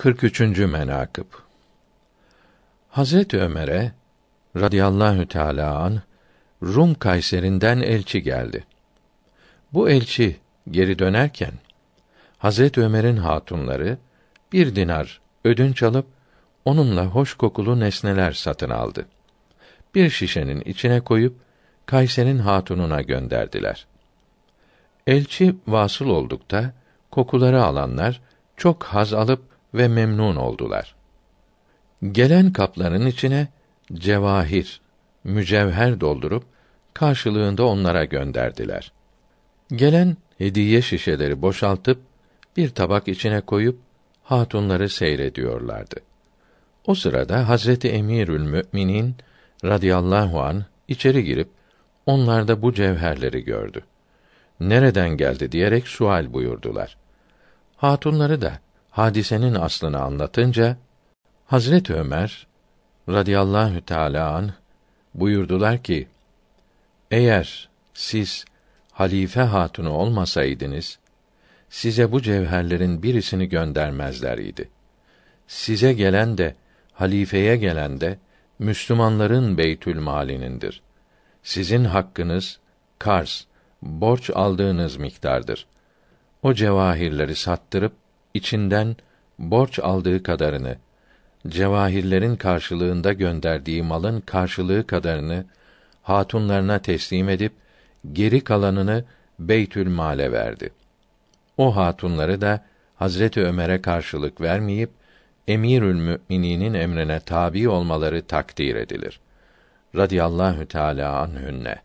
43. menakıb Hazret Ömer'e radıyallahu teala an Rum Kayserinden elçi geldi. Bu elçi geri dönerken Hazret Ömer'in hatunları bir dinar ödünç alıp onunla hoş kokulu nesneler satın aldı. Bir şişenin içine koyup Kayser'in hatununa gönderdiler. Elçi vasıl oldukta kokuları alanlar çok haz alıp ve memnun oldular. Gelen kapların içine cevahir, mücevher doldurup karşılığında onlara gönderdiler. Gelen hediye şişeleri boşaltıp bir tabak içine koyup hatunları seyrediyorlardı. O sırada Hazreti Emirül Müminin radıyallahu an içeri girip onlarda bu cevherleri gördü. Nereden geldi diyerek sual buyurdular. Hatunları da hadisenin aslını anlatınca Hazret Ömer radıyallahu teala an buyurdular ki: Eğer siz halife hatunu olmasaydınız size bu cevherlerin birisini göndermezler idi. Size gelen de halifeye gelen de Müslümanların beytül malinindir. Sizin hakkınız kars, borç aldığınız miktardır. O cevahirleri sattırıp içinden borç aldığı kadarını, cevahirlerin karşılığında gönderdiği malın karşılığı kadarını hatunlarına teslim edip geri kalanını Beytül Male verdi. O hatunları da Hazreti Ömer'e karşılık vermeyip Emirül Mümininin emrine tabi olmaları takdir edilir. Radiyallahu Teala anhünne.